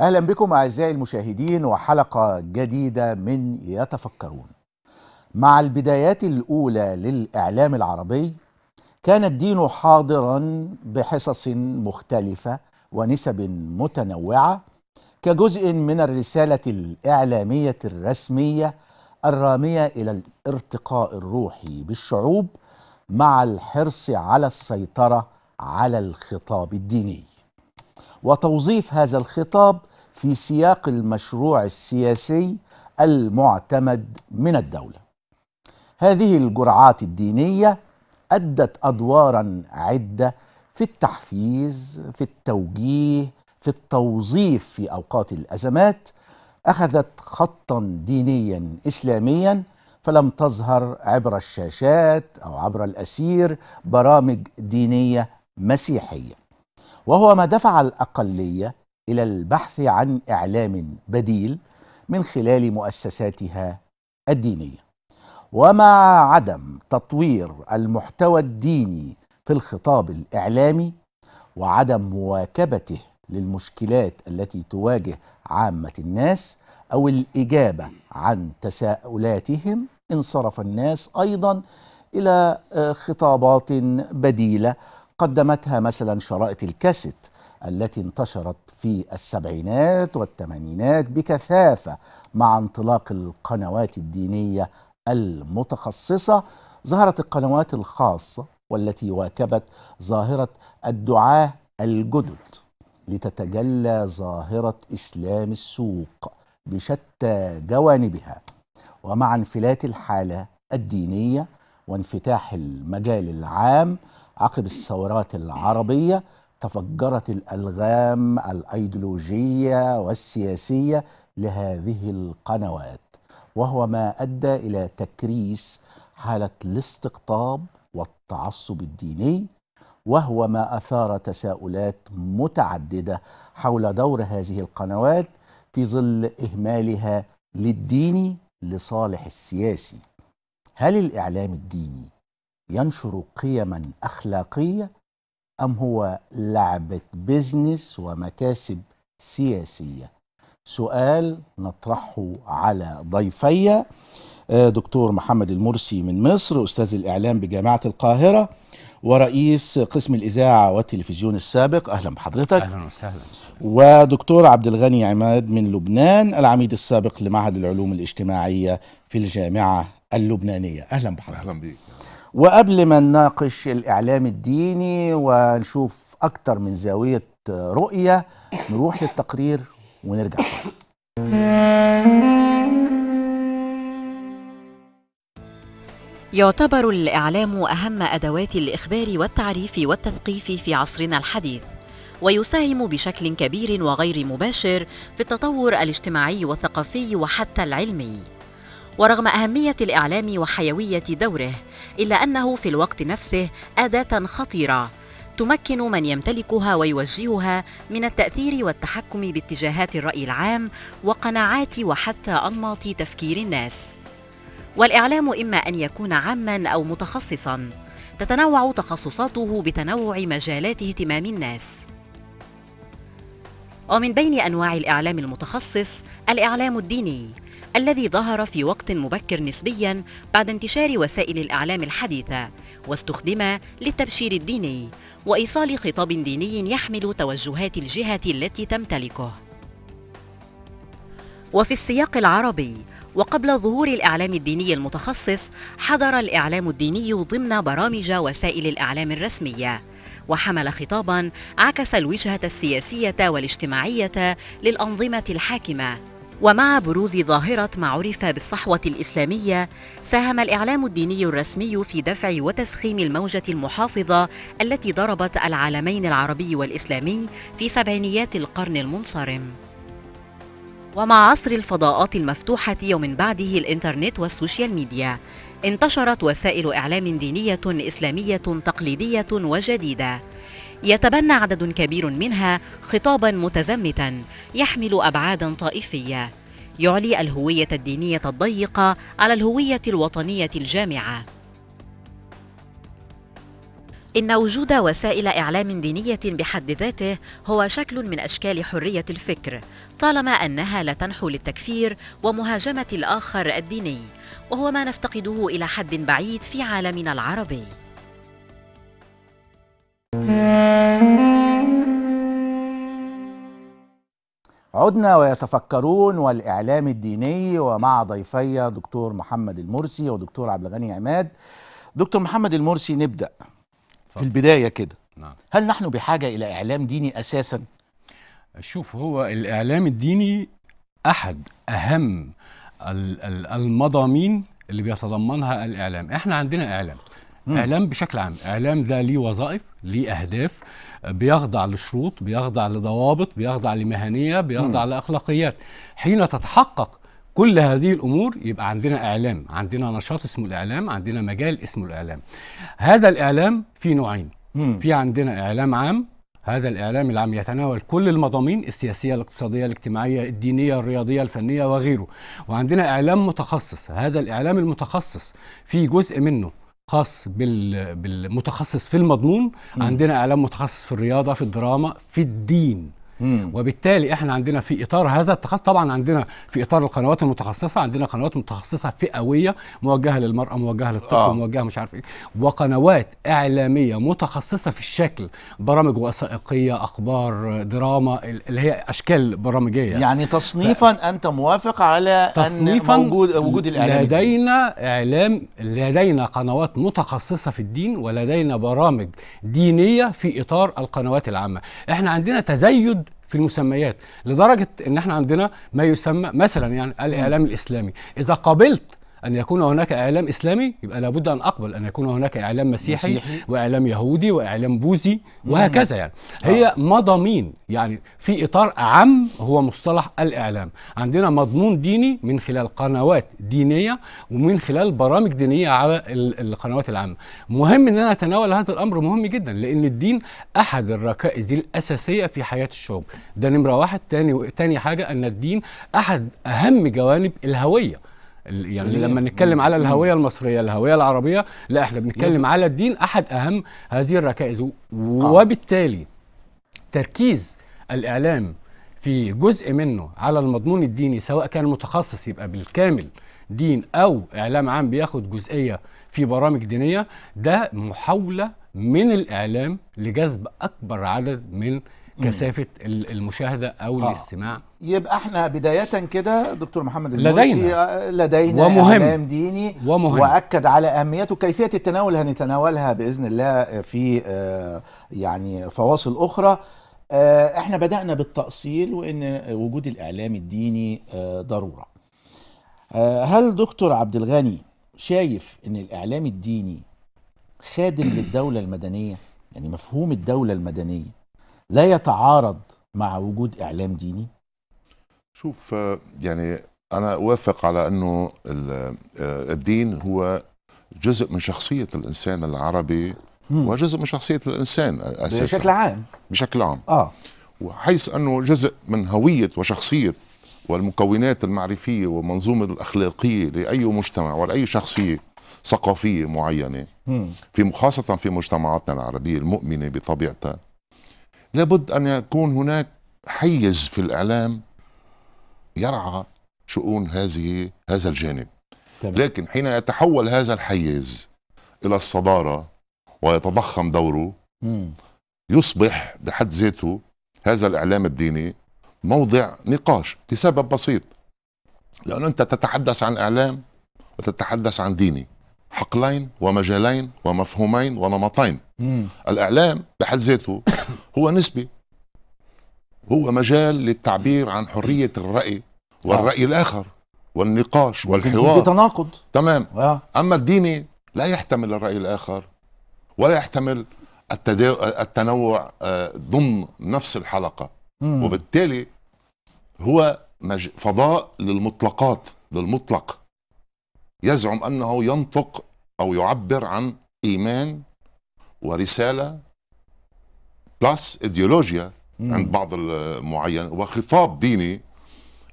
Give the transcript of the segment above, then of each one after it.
اهلا بكم اعزائي المشاهدين وحلقه جديده من يتفكرون مع البدايات الاولى للاعلام العربي كان الدين حاضرا بحصص مختلفه ونسب متنوعه كجزء من الرساله الاعلاميه الرسميه الراميه الى الارتقاء الروحي بالشعوب مع الحرص على السيطره على الخطاب الديني وتوظيف هذا الخطاب في سياق المشروع السياسي المعتمد من الدوله. هذه الجرعات الدينيه ادت ادوارا عده في التحفيز، في التوجيه، في التوظيف في اوقات الازمات، اخذت خطا دينيا اسلاميا فلم تظهر عبر الشاشات او عبر الاسير برامج دينيه مسيحيه. وهو ما دفع الأقلية إلى البحث عن إعلام بديل من خلال مؤسساتها الدينية ومع عدم تطوير المحتوى الديني في الخطاب الإعلامي وعدم مواكبته للمشكلات التي تواجه عامة الناس أو الإجابة عن تساؤلاتهم انصرف الناس أيضا إلى آه، خطابات بديلة قدمتها مثلا شرائط الكاسيت التي انتشرت في السبعينات والثمانينات بكثافة مع انطلاق القنوات الدينية المتخصصة ظهرت القنوات الخاصة والتي واكبت ظاهرة الدعاة الجدد لتتجلى ظاهرة إسلام السوق بشتى جوانبها ومع انفلات الحالة الدينية وانفتاح المجال العام عقب الثورات العربية تفجرت الألغام الأيديولوجية والسياسية لهذه القنوات وهو ما أدى إلى تكريس حالة الاستقطاب والتعصب الديني وهو ما أثار تساؤلات متعددة حول دور هذه القنوات في ظل إهمالها للديني لصالح السياسي هل الإعلام الديني ينشر قيما اخلاقيه ام هو لعبه بزنس ومكاسب سياسيه سؤال نطرحه على ضيفي آه، دكتور محمد المرسي من مصر استاذ الاعلام بجامعه القاهره ورئيس قسم الإذاعة والتلفزيون السابق أهلا بحضرتك أهلا وسهلا ودكتور عبد الغني عماد من لبنان العميد السابق لمعهد العلوم الاجتماعية في الجامعة اللبنانية أهلا بحضرتك أهلا بيك وقبل ما نناقش الإعلام الديني ونشوف أكتر من زاوية رؤية نروح للتقرير ونرجع يعتبر الإعلام أهم أدوات الإخبار والتعريف والتثقيف في عصرنا الحديث ويساهم بشكل كبير وغير مباشر في التطور الاجتماعي والثقافي وحتى العلمي ورغم أهمية الإعلام وحيوية دوره إلا أنه في الوقت نفسه أداة خطيرة تمكن من يمتلكها ويوجهها من التأثير والتحكم باتجاهات الرأي العام وقناعات وحتى أنماط تفكير الناس. والإعلام إما أن يكون عامًا أو متخصصًا، تتنوع تخصصاته بتنوع مجالات اهتمام الناس. ومن بين أنواع الإعلام المتخصص الإعلام الديني الذي ظهر في وقت مبكر نسبيا بعد انتشار وسائل الإعلام الحديثة واستخدم للتبشير الديني وإيصال خطاب ديني يحمل توجهات الجهة التي تمتلكه وفي السياق العربي وقبل ظهور الإعلام الديني المتخصص حضر الإعلام الديني ضمن برامج وسائل الإعلام الرسمية وحمل خطاباً عكس الوجهة السياسية والاجتماعية للأنظمة الحاكمة ومع بروز ظاهرة ما عرف بالصحوة الإسلامية ساهم الإعلام الديني الرسمي في دفع وتسخيم الموجة المحافظة التي ضربت العالمين العربي والإسلامي في سبعينيات القرن المنصرم ومع عصر الفضاءات المفتوحة ومن بعده الإنترنت والسوشيال ميديا انتشرت وسائل إعلام دينية إسلامية تقليدية وجديدة يتبنى عدد كبير منها خطابا متزمتا يحمل ابعادا طائفيه يعلي الهويه الدينيه الضيقه على الهويه الوطنيه الجامعه إن وجود وسائل إعلام دينية بحد ذاته هو شكل من أشكال حرية الفكر، طالما أنها لا تنحو للتكفير ومهاجمة الآخر الديني، وهو ما نفتقده إلى حد بعيد في عالمنا العربي. عدنا ويتفكرون والإعلام الديني ومع ضيفي دكتور محمد المرسي ودكتور عبد الغني عماد دكتور محمد المرسي نبدأ في البداية كده نعم. هل نحن بحاجة إلى إعلام ديني أساسا؟ شوف هو الإعلام الديني أحد أهم المضامين اللي بيتضمنها الإعلام احنا عندنا إعلام مم. اعلام بشكل عام اعلام ده ليه وظائف ليه اهداف بيخضع لشروط بيخضع لضوابط بيخضع لمهنيه بيخضع مم. لاخلاقيات حين تتحقق كل هذه الامور يبقى عندنا اعلام عندنا نشاط اسمه الاعلام عندنا مجال اسمه الاعلام هذا الاعلام في نوعين مم. في عندنا اعلام عام هذا الاعلام العام يتناول كل المضامين السياسيه الاقتصاديه الاجتماعيه الدينيه الرياضيه الفنيه وغيره وعندنا اعلام متخصص هذا الاعلام المتخصص في جزء منه خاص بالمتخصص في المضمون عندنا اعلام متخصص في الرياضه في الدراما في الدين وبالتالي احنا عندنا في اطار هذا التخصص طبعا عندنا في اطار القنوات المتخصصه عندنا قنوات متخصصه فئويه موجهه للمراه موجهه للطفل آه. موجهه مش عارف ايه وقنوات اعلاميه متخصصه في الشكل برامج وثائقيه اخبار دراما اللي هي اشكال برامجيه يعني تصنيفا ف... انت موافق على تصنيفا أن موجود وجود الاعلام لدينا الدين. اعلام لدينا قنوات متخصصه في الدين ولدينا برامج دينيه في اطار القنوات العامه احنا عندنا تزايد في المسميات لدرجه ان احنا عندنا ما يسمى مثلا يعني الاعلام الاسلامي اذا قابلت أن يكون هناك إعلام إسلامي يبقى لابد أن أقبل أن يكون هناك إعلام مسيحي, مسيحي. وإعلام يهودي وإعلام بوذي وهكذا يعني هي آه. مضامين يعني في إطار عام هو مصطلح الإعلام عندنا مضمون ديني من خلال قنوات دينية ومن خلال برامج دينية على القنوات العامة مهم أن أنا أتناول هذا الأمر مهم جدا لأن الدين أحد الركائز الأساسية في حياة الشعوب ده نمرة واحد تاني, تاني حاجة أن الدين أحد أهم جوانب الهوية يعني لما نتكلم على الهويه المصريه الهويه العربيه لا احنا بنتكلم على الدين احد اهم هذه الركائز آه. وبالتالي تركيز الاعلام في جزء منه على المضمون الديني سواء كان متخصص يبقى بالكامل دين او اعلام عام بياخد جزئيه في برامج دينيه ده محاوله من الاعلام لجذب اكبر عدد من كثافه المشاهده او آه. الاستماع يبقى احنا بدايه كده دكتور محمد لدينا آه، لدينا ومهم اعلام ديني ومهم واكد على اهميته كيفيه التناول هنتناولها باذن الله آه، في آه، يعني فواصل اخرى احنا بدانا بالتاصيل وان وجود الاعلام الديني ضروره هل دكتور عبد الغني شايف ان الاعلام الديني خادم للدوله المدنيه يعني مفهوم الدوله المدنيه لا يتعارض مع وجود اعلام ديني؟ شوف آه، يعني انا اوافق على انه آه، الدين هو جزء من شخصيه الانسان العربي مم. وجزء من شخصيه الانسان اساسا بشكل عام بشكل عام اه وحيث انه جزء من هويه وشخصيه والمكونات المعرفيه والمنظومه الاخلاقيه لاي مجتمع ولاي شخصيه ثقافيه معينه في خاصه في مجتمعاتنا العربيه المؤمنه بطبيعتها لابد أن يكون هناك حيز في الإعلام يرعى شؤون هذه هذا الجانب تمام. لكن حين يتحول هذا الحيز إلى الصدارة ويتضخم دوره مم. يصبح بحد ذاته هذا الإعلام الديني موضع نقاش لسبب بسيط لأنه أنت تتحدث عن إعلام وتتحدث عن ديني حقلين ومجالين ومفهومين ونمطين مم. الإعلام بحد ذاته هو نسبي هو مجال للتعبير عن حرية الرأي والرأي آه. الآخر والنقاش والحوار في تناقض تمام آه. أما الديني لا يحتمل الرأي الآخر ولا يحتمل التدا... التنوع آه، ضمن نفس الحلقة مم. وبالتالي هو مج... فضاء للمطلقات للمطلق يزعم انه ينطق او يعبر عن ايمان ورساله بلس ايديولوجيا عند بعض المعين وخطاب ديني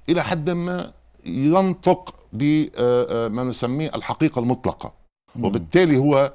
الى حد ما ينطق بما آه، آه، نسميه الحقيقه المطلقه وبالتالي هو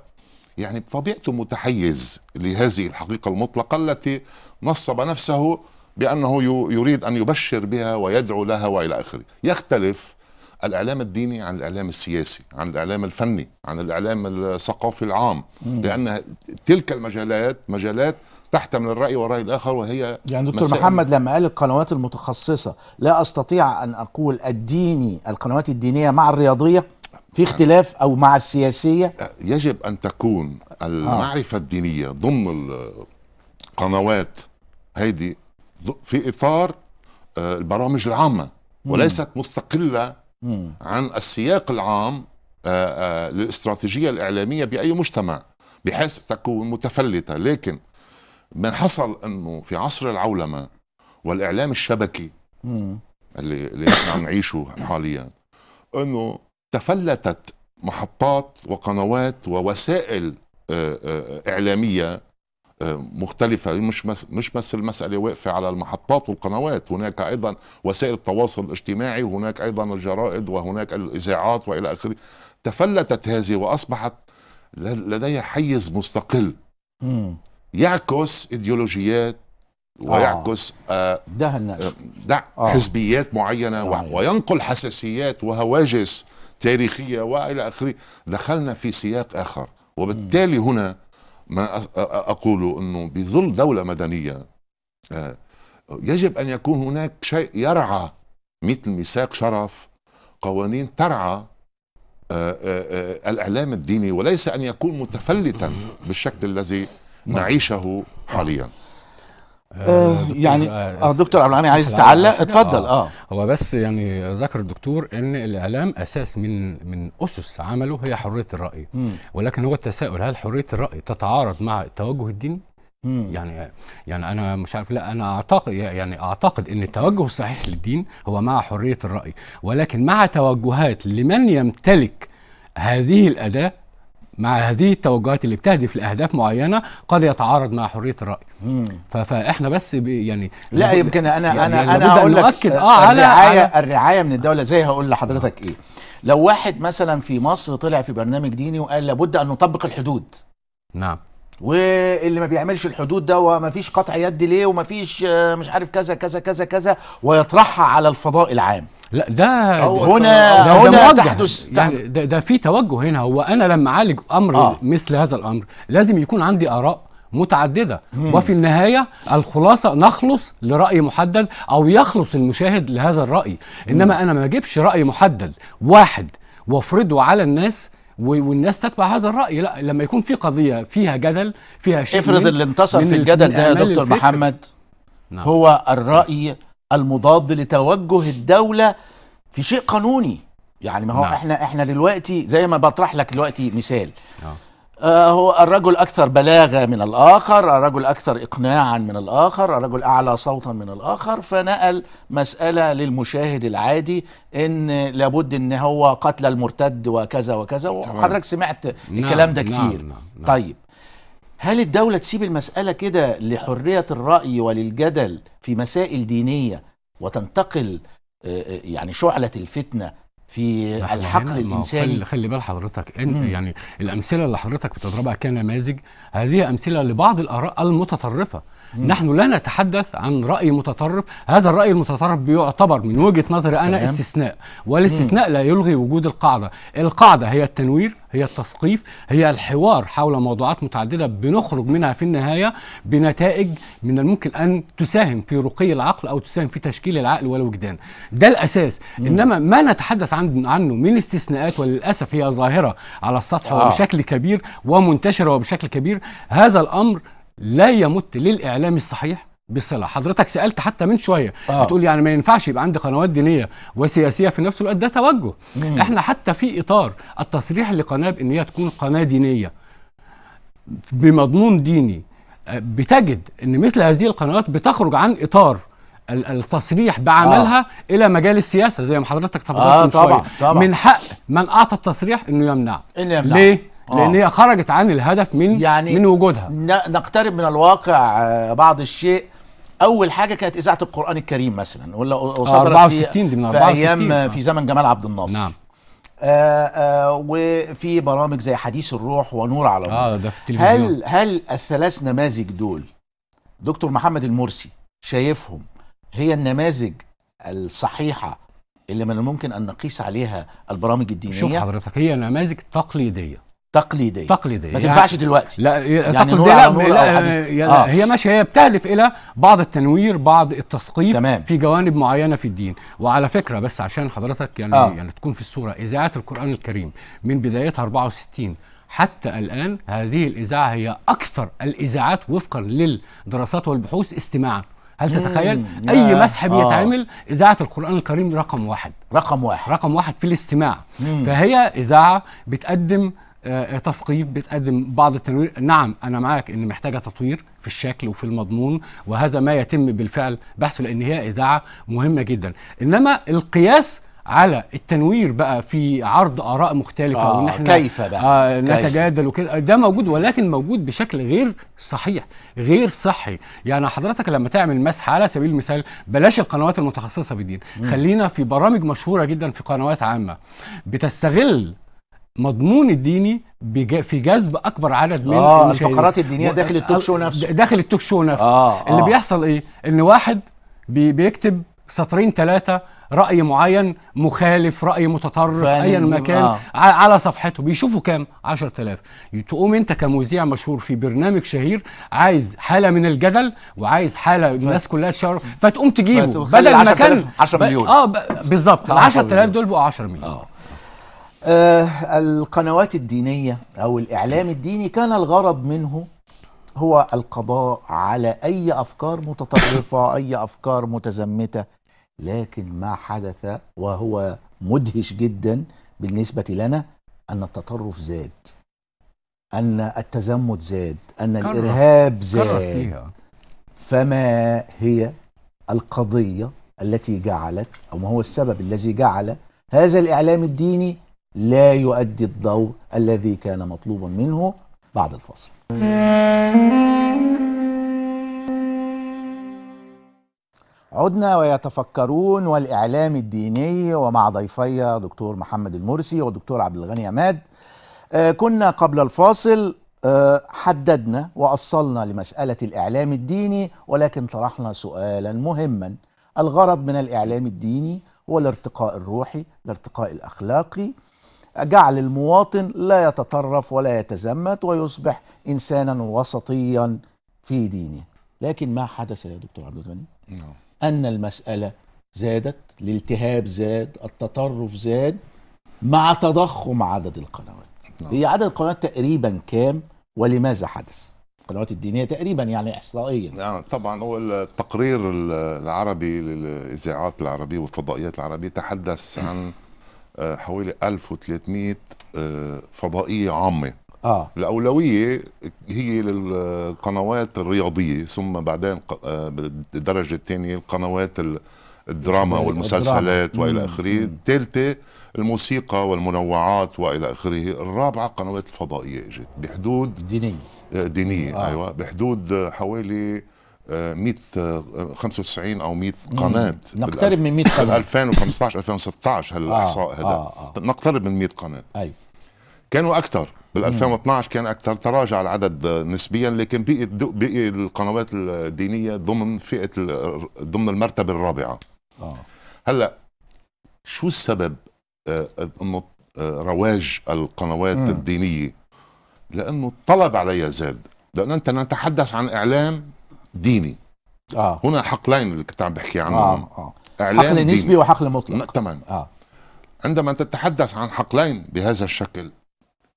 يعني بطبيعته متحيز لهذه الحقيقه المطلقه التي نصب نفسه بانه يريد ان يبشر بها ويدعو لها والى اخره يختلف الاعلام الديني عن الاعلام السياسي عن الاعلام الفني عن الاعلام الثقافي العام مم. لان تلك المجالات مجالات تحتمل الراي والراي الاخر وهي يعني دكتور محمد لما قال القنوات المتخصصه لا استطيع ان اقول الديني القنوات الدينيه مع الرياضيه في اختلاف او مع السياسيه أه، يجب ان تكون آه. المعرفه الدينيه ضمن القنوات هيدي في اطار أه، البرامج العامه وليست مستقله عن السياق العام للاستراتيجية آه، آه، الإعلامية بأي مجتمع بحيث تكون متفلتة لكن من حصل أنه في عصر العولمة والإعلام الشبكي اللي, اللي نحن عم نعيشه حاليا أنه تفلتت محطات وقنوات ووسائل آه، إعلامية مختلفة مش مش بس المسألة واقفة على المحطات والقنوات هناك أيضا وسائل التواصل الاجتماعي وهناك أيضا الجرائد وهناك الإذاعات وإلى آخره تفلتت هذه وأصبحت لديها حيز مستقل يعكس إيديولوجيات ويعكس آه. آه، ده الناس آه،, آه. حزبيات معينة آه. وينقل حساسيات وهواجس تاريخية وإلى آخره دخلنا في سياق آخر وبالتالي هنا ما اقوله انه بظل دوله مدنيه آه، يجب ان يكون هناك شيء يرعى مثل ميثاق شرف قوانين ترعى آه، آه، الاعلام الديني وليس ان يكون متفلتا بالشكل الذي نعم. نعيشه حاليا آه، آه، يعني اه, آه، دكتور عبد الغني عايز تعلق اتفضل اه هو بس يعني ذكر الدكتور ان الاعلام اساس من من اسس عمله هي حريه الراي م. ولكن هو التساؤل هل حريه الراي تتعارض مع التوجه الديني؟ مم. يعني يعني انا مش عارف لا انا اعتقد يعني اعتقد ان التوجه الصحيح للدين هو مع حريه الراي ولكن مع توجهات لمن يمتلك هذه الاداه مع هذه التوجهات اللي بتهدف لاهداف معينه قد يتعارض مع حريه الراي فاحنا بس يعني لا يمكن انا يعني انا يعني انا اقول لك اه الرعايه على الرعايه من الدوله زي هقول لحضرتك ايه لو واحد مثلا في مصر طلع في برنامج ديني وقال لابد ان نطبق الحدود نعم واللي ما بيعملش الحدود ده وما فيش قطع يد ليه وما فيش آه، مش عارف كذا كذا كذا كذا ويطرحها على الفضاء العام لا ده هنا ده هنا تحدث يعني, يعني ده, ده في توجه هنا هو انا لما اعالج امر آه. مثل هذا الامر لازم يكون عندي اراء متعدده مم. وفي النهايه الخلاصه نخلص لراي محدد او يخلص المشاهد لهذا الراي انما مم. انا ما اجيبش راي محدد واحد وافرضه على الناس والناس تتبع هذا الراي لا لما يكون في قضيه فيها جدل فيها شيء افرض اللي انتصر في الجدل ده يا دكتور الفكر. محمد نعم. هو الراي المضاد لتوجه الدولة في شيء قانوني يعني ما هو نعم. احنا احنا دلوقتي زي ما بطرح لك دلوقتي مثال نعم. آه هو الرجل اكثر بلاغه من الاخر الرجل اكثر اقناعا من الاخر الرجل اعلى صوتا من الاخر فنقل مساله للمشاهد العادي ان لابد ان هو قتل المرتد وكذا وكذا وحضرتك سمعت نعم الكلام ده نعم. كتير نعم نعم طيب هل الدولة تسيب المسألة كده لحرية الرأي وللجدل في مسائل دينية وتنتقل آه، آه، يعني شعلة الفتنة في الحقل الانساني خلي بال حضرتك انت يعني الامثله اللي حضرتك بتضربها كنماذج هذه امثله لبعض الاراء المتطرفه نحن لا نتحدث عن راي متطرف هذا الراي المتطرف بيعتبر من وجهه نظري انا تمام. استثناء والاستثناء لا يلغي وجود القاعده القاعده هي التنوير هي التثقيف هي الحوار حول موضوعات متعدده بنخرج منها في النهايه بنتائج من الممكن ان تساهم في رقي العقل او تساهم في تشكيل العقل والوجدان ده الاساس مم. انما ما نتحدث عن عنه من استثناءات وللاسف هي ظاهره على السطح آه. وبشكل كبير ومنتشره وبشكل كبير هذا الامر لا يمت للاعلام الصحيح بصله حضرتك سالت حتى من شويه آه. بتقول يعني ما ينفعش يبقى عندي قنوات دينيه وسياسيه في نفس الوقت ده توجه مم. احنا حتى في اطار التصريح لقناه بان هي تكون قناه دينيه بمضمون ديني آه، بتجد ان مثل هذه القنوات بتخرج عن اطار التصريح بعملها آه. الى مجال السياسه زي ما حضرتك تفضلت آه من طبعًا شويه طبعًا. من حق من اعطى التصريح انه يمنع, إن يمنع. ليه آه. لان هي خرجت عن الهدف من يعني من وجودها نقترب من الواقع آه، بعض الشيء اول حاجه كانت اذاعه القران الكريم مثلا ولا وصدرت آه، في, دي من 64 في ايام آه. في زمن جمال عبد الناصر نعم آه آه وفي برامج زي حديث الروح ونور على الروح آه ده في التلفزيون هل هل الثلاث نماذج دول دكتور محمد المرسي شايفهم هي النماذج الصحيحه اللي من الممكن ان نقيس عليها البرامج الدينيه شوف حضرتك هي نماذج تقليديه تقليديه تقليديه ما تنفعش يعني دلوقتي لا يعني تقليديه لا, لا, لا آه. هي ماشيه هي بتهدف الى بعض التنوير بعض التثقيف تمام. في جوانب معينه في الدين وعلى فكره بس عشان حضرتك يعني آه. يعني تكون في الصوره إذاعة القران الكريم من بدايتها 64 حتى الان هذه الاذاعه هي اكثر الاذاعات وفقا للدراسات والبحوث استماعا هل تتخيل اي مسح بيتعمل آه. اذاعه القران الكريم رقم واحد رقم واحد رقم واحد في الاستماع مم. فهي اذاعه بتقدم آه، آه، تثقيف بتقدم بعض التنوير نعم انا معاك ان محتاجه تطوير في الشكل وفي المضمون وهذا ما يتم بالفعل بحثه لان هي اذاعه مهمه جدا انما القياس على التنوير بقى في عرض اراء مختلفه آه وان احنا كيف بقى آه نتجادل وكده ده موجود ولكن موجود بشكل غير صحيح غير صحي يعني حضرتك لما تعمل مسح على سبيل المثال بلاش القنوات المتخصصه في الدين خلينا في برامج مشهوره جدا في قنوات عامه بتستغل مضمون الديني في جذب اكبر عدد من آه الفقرات الدينيه داخل التوك شو آه، نفسه داخل التوك شو نفسه آه, آه. اللي آه بيحصل ايه ان واحد بي بيكتب سطرين ثلاثه راي معين مخالف راي متطرف ايا ما آه. كان آه. على صفحته بيشوفوا كام 10000 تقوم انت كمذيع مشهور في برنامج شهير عايز حاله من الجدل وعايز حاله ف... الناس كلها تشاور فتقوم تجيبه بدل ما كان 10 مليون اه بالظبط ال 10000 دول بقوا 10 مليون آه. آه القنوات الدينية أو الإعلام الديني كان الغرض منه هو القضاء على أي أفكار متطرفة أي أفكار متزمتة لكن ما حدث وهو مدهش جدا بالنسبة لنا أن التطرف زاد أن التزمت زاد أن الإرهاب زاد فما هي القضية التي جعلت أو ما هو السبب الذي جعل هذا الإعلام الديني لا يؤدي الدور الذي كان مطلوبا منه بعد الفصل عدنا ويتفكرون والإعلام الديني ومع ضيفي دكتور محمد المرسي ودكتور عبد الغني عماد آه، كنا قبل الفاصل آه، حددنا وأصلنا لمسألة الإعلام الديني ولكن طرحنا سؤالا مهما الغرض من الإعلام الديني هو الارتقاء الروحي الارتقاء الأخلاقي جعل المواطن لا يتطرف ولا يتزمت ويصبح إنسانا وسطيا في دينه لكن ما حدث يا دكتور عبد الغني نعم. أن المسألة زادت الالتهاب زاد التطرف زاد مع تضخم عدد القنوات نعم. هي عدد القنوات تقريبا كام ولماذا حدث القنوات الدينيه تقريبا يعني احصائيا يعني طبعا هو التقرير العربي للاذاعات العربيه والفضائيات العربيه تحدث عن آه، حوالي 1300 آه، فضائيه عامه آه. الأولوية هي للقنوات الرياضية ثم بعدين آه، بالدرجة الثانية القنوات الدراما والمسلسلات وإلى آخره الثالثة الموسيقى والمنوعات وإلى آخره الرابعة قنوات الفضائية اجت بحدود دينية دينية آه. أيوة بحدود حوالي 100 آه، 95 آه، آه، او 100 قناه نقترب من 100 قناه 2015 2016 هالاحصاء آه هذا آه آه. نقترب من 100 قناه ايوه كانوا اكثر بال 2012 كان اكثر تراجع العدد نسبيا لكن بقي بقي القنوات الدينيه ضمن فئه ضمن المرتبه الرابعه آه. هلا شو السبب انه رواج القنوات مم. الدينيه لانه الطلب عليها زاد لانه انت نتحدث عن اعلام ديني آه. هنا حقلين اللي كنت عم بحكي عنهم آه. آه. حقل ديني. نسبي وحقل مطلق تمام آه. عندما تتحدث عن حقلين بهذا الشكل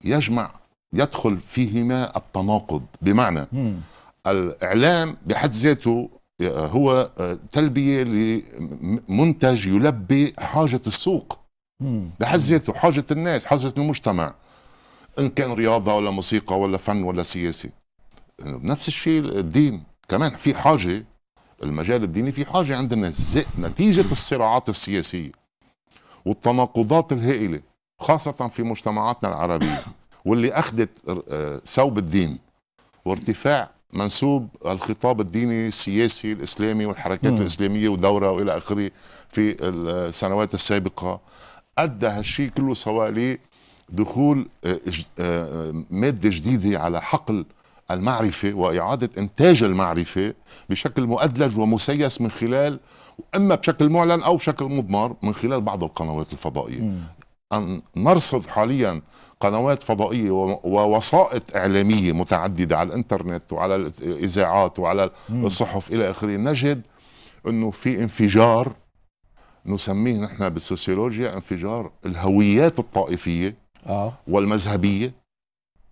يجمع يدخل فيهما التناقض بمعنى مم. الاعلام بحد ذاته آه، هو آه، تلبيه لمنتج يلبي حاجه السوق مم. بحد ذاته حاجه الناس حاجه المجتمع ان كان رياضه ولا موسيقى ولا فن ولا سياسه آه، نفس الشيء الدين كمان في حاجه المجال الديني في حاجه عندنا نتيجه الصراعات السياسيه والتناقضات الهائله خاصه في مجتمعاتنا العربيه واللي اخذت آه، ثوب الدين وارتفاع منسوب الخطاب الديني السياسي الاسلامي والحركات الاسلاميه ودورة والى اخره في السنوات السابقه ادى هالشيء كله سواء لدخول آه، آه، ماده جديده على حقل المعرفة وإعادة إنتاج المعرفة بشكل مؤدلج ومسيس من خلال إما بشكل معلن أو بشكل مضمر من خلال بعض القنوات الفضائية أن نرصد حاليا قنوات فضائية ووسائط إعلامية متعددة على الإنترنت وعلى الإذاعات وعلى الصحف إلى آخره نجد أنه في انفجار نسميه نحن بالسوسيولوجيا انفجار الهويات الطائفية آه. والمذهبية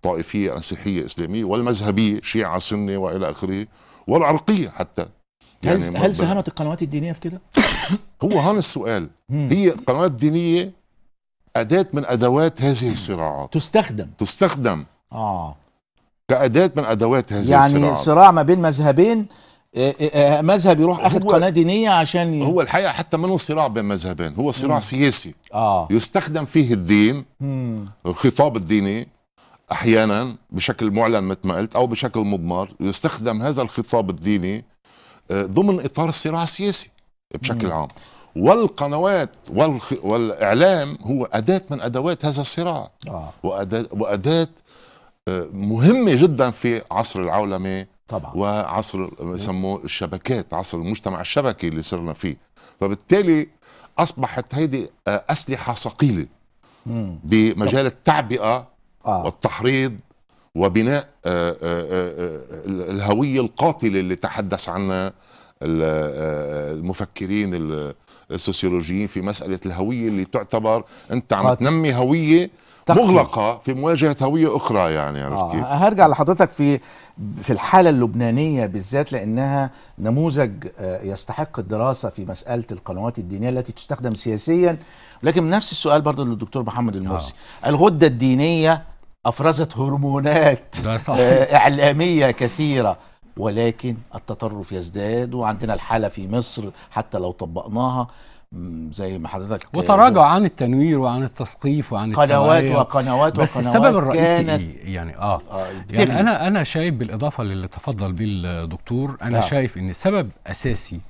طائفية مسيحية إسلامية والمذهبية شيعة سنة وإلى آخره والعرقية حتى يعني هل هل ساهمت القنوات الدينية في كده؟ هو هون السؤال مم. هي القنوات الدينية أداة من أدوات هذه الصراعات تستخدم تستخدم آه كأداة من أدوات هذه يعني الصراعات يعني صراع ما بين مذهبين آه، آه، آه، مذهب يروح اخذ قناه دينيه عشان هو الحقيقه حتى منه صراع بين مذهبين هو صراع مم. سياسي آه. يستخدم فيه الدين مم. الخطاب الديني احيانا بشكل معلن مثل ما قلت او بشكل مضمر يستخدم هذا الخطاب الديني آه، ضمن اطار الصراع السياسي بشكل مم. عام والقنوات والخ... والاعلام هو اداه من ادوات هذا الصراع آه. وأداة... واداه مهمه جدا في عصر العولمه طبعا وعصر يسموه الشبكات عصر المجتمع الشبكي اللي صرنا فيه فبالتالي اصبحت هيدي آه، اسلحه ثقيله بمجال التعبئه آه. والتحريض وبناء آآ آه، آآ آه، آه، الهوية القاتلة اللي تحدث عنها المفكرين السوسيولوجيين في مسألة الهوية اللي تعتبر أنت عم تنمي هوية تقلي. مغلقة في مواجهة هوية أخرى يعني عرفت آه. هرجع لحضرتك في في الحالة اللبنانية بالذات لأنها نموذج يستحق الدراسة في مسألة القنوات الدينية التي تستخدم سياسيا لكن نفس السؤال برضه للدكتور محمد المرسي آه. الغدة الدينية افرزت هرمونات آه، اعلاميه كثيره ولكن التطرف يزداد وعندنا الحاله في مصر حتى لو طبقناها زي ما حضرتك وتراجع عن التنوير وعن التثقيف وعن قنوات وقنوات وقنوات بس وقنوات السبب الرئيسي كانت إيه؟ يعني اه, آه يعني انا انا شايف بالاضافه للي تفضل بيه الدكتور انا آه. شايف ان سبب اساسي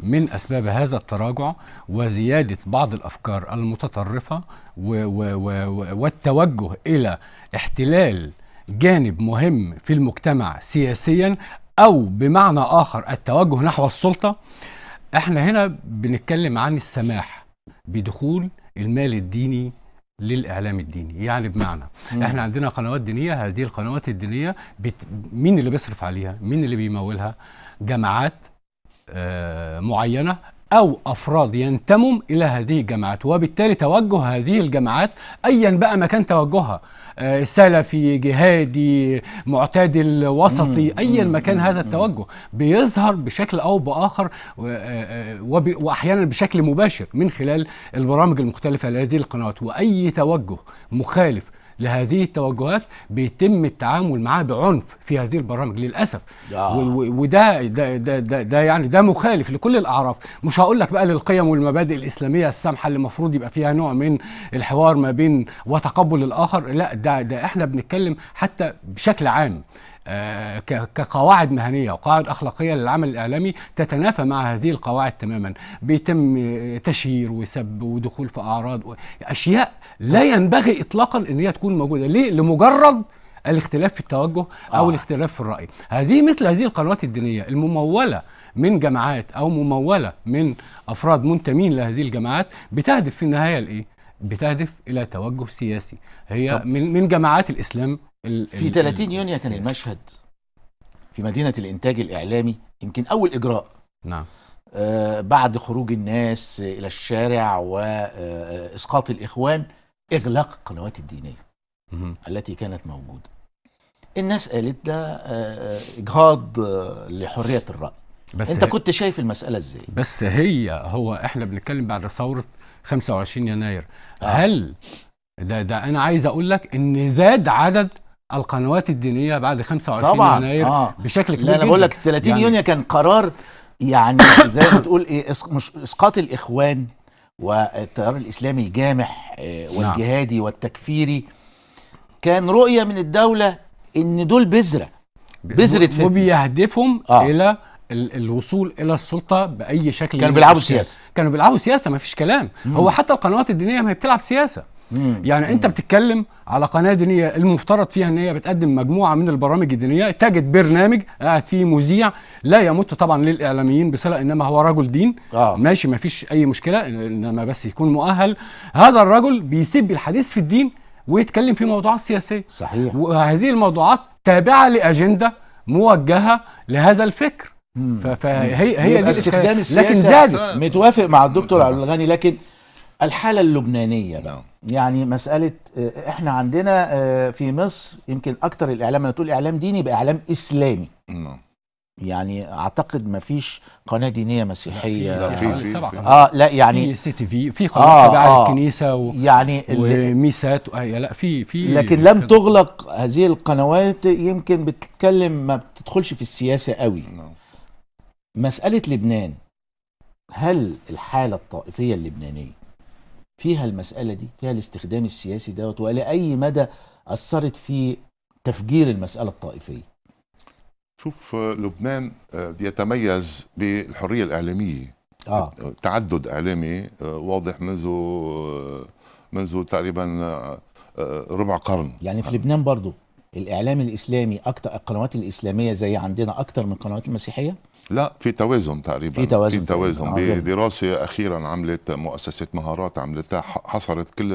من أسباب هذا التراجع وزيادة بعض الأفكار المتطرفة و و والتوجه إلى احتلال جانب مهم في المجتمع سياسيا أو بمعنى آخر التوجه نحو السلطة احنا هنا بنتكلم عن السماح بدخول المال الديني للاعلام الديني يعني بمعنى مم. احنا عندنا قنوات دينيه هذه القنوات الدينيه بت... مين اللي بيصرف عليها مين اللي بيمولها جماعات آه، معينة أو أفراد ينتموا إلى هذه الجماعات وبالتالي توجه هذه الجماعات أيا بقى ما كان توجهها آه، سلفي جهادي معتدل وسطي أيا ما كان هذا التوجه بيظهر بشكل أو بآخر آه، وأحيانا بشكل مباشر من خلال البرامج المختلفة لهذه القنوات وأي توجه مخالف لهذه التوجهات بيتم التعامل معاه بعنف في هذه البرامج للاسف آه. وده ده, ده, ده, ده يعني ده مخالف لكل الاعراف مش هقول لك بقى للقيم والمبادئ الاسلاميه السامحه اللي المفروض يبقى فيها نوع من الحوار ما بين وتقبل الاخر لا ده ده احنا بنتكلم حتى بشكل عام آه، كقواعد مهنيه وقواعد اخلاقيه للعمل الاعلامي تتنافى مع هذه القواعد تماما بيتم تشهير وسب ودخول في اعراض اشياء لا ينبغي اطلاقا ان هي تكون موجوده ليه لمجرد الاختلاف في التوجه او آه. الاختلاف في الراي هذه مثل هذه القنوات الدينيه المموله من جماعات او مموله من افراد منتمين لهذه الجماعات بتهدف في النهايه لايه بتهدف الى توجه سياسي هي طب. من من جماعات الاسلام ال في 30 يونيو كان المشهد في مدينة الإنتاج الإعلامي يمكن أول إجراء نعم آه بعد خروج الناس إلى الشارع وإسقاط آه، آه، الإخوان إغلاق القنوات الدينية مم. التي كانت موجودة الناس قالت ده آه، إجهاض لحرية الرأي بس أنت كنت شايف المسألة إزاي؟ بس هي هو إحنا بنتكلم بعد ثورة 25 يناير آه. هل ده ده أنا عايز أقول لك إن زاد عدد القنوات الدينيه بعد 25 طبعا. يناير آه. بشكل كبير لا انا بقول لك 30 يعني يونيو كان قرار يعني زي ما بتقول ايه مش اسقاط الاخوان والتيار الاسلامي الجامح آه، نعم. والجهادي والتكفيري كان رؤيه من الدوله ان دول بذره بذره فتنه وبيهدفهم آه. الى الوصول الى السلطه باي شكل كانوا بيلعبوا سياسه كانوا بيلعبوا سياسه ما فيش كلام مم. هو حتى القنوات الدينيه ما هي بتلعب سياسه مم. يعني مم. انت بتتكلم على قناه دينيه المفترض فيها ان هي بتقدم مجموعه من البرامج الدينيه تجد برنامج قاعد فيه مذيع لا يمت طبعا للاعلاميين بصله انما هو رجل دين آه. ماشي ما فيش اي مشكله انما بس يكون مؤهل هذا الرجل بيسيب الحديث في الدين ويتكلم في موضوعات سياسيه صحيح وهذه الموضوعات تابعه لاجنده موجهه لهذا الفكر مم. فهي هي دي استخدام السياسه لكن زادت متوافق مع الدكتور عبد الغني لكن الحالة اللبنانية نعم يعني مسألة آه، احنا عندنا آه، في مصر يمكن أكتر الإعلام أنا تقول إعلام ديني يبقى إعلام إسلامي نعم يعني اعتقد ما فيش قناه دينيه مسيحيه لا في يعني في سبع قنوات اه لا يعني في سي تي في في آه، قناه تبع آه, الكنيسه و يعني وميسات آه لا في في لكن لم تغلق هذه القنوات يمكن بتتكلم ما بتدخلش في السياسه قوي نعم. مساله لبنان هل الحاله الطائفيه اللبنانيه فيها المسألة دي فيها الاستخدام السياسي دوت وإلى أي مدى أثرت في تفجير المسألة الطائفية شوف لبنان آه، يتميز بالحرية الإعلامية آه. تعدد إعلامي آه، واضح منذ آه، منذ تقريبا ربع قرن يعني في لبنان برضو الإعلام الإسلامي أكثر القنوات الإسلامية زي عندنا أكثر من القنوات المسيحية لا في توازن تقريبا في توازن في توازن آه، بدراسه اخيرا عملت مؤسسه مهارات عملتها حصرت كل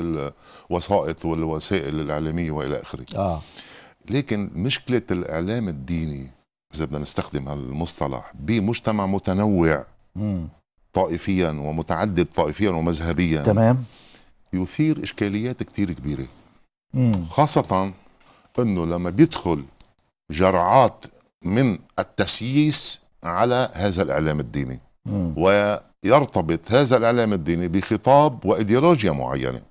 الوسائط والوسائل الاعلاميه والى اخره اه لكن مشكله الاعلام الديني اذا بدنا نستخدم هالمصطلح بمجتمع متنوع مم. طائفيا ومتعدد طائفيا ومذهبيا تمام يثير اشكاليات كثير كبيره مم. خاصه انه لما بيدخل جرعات من التسييس على هذا الإعلام الديني ويرتبط هذا الإعلام الديني بخطاب وإيديولوجيا معينة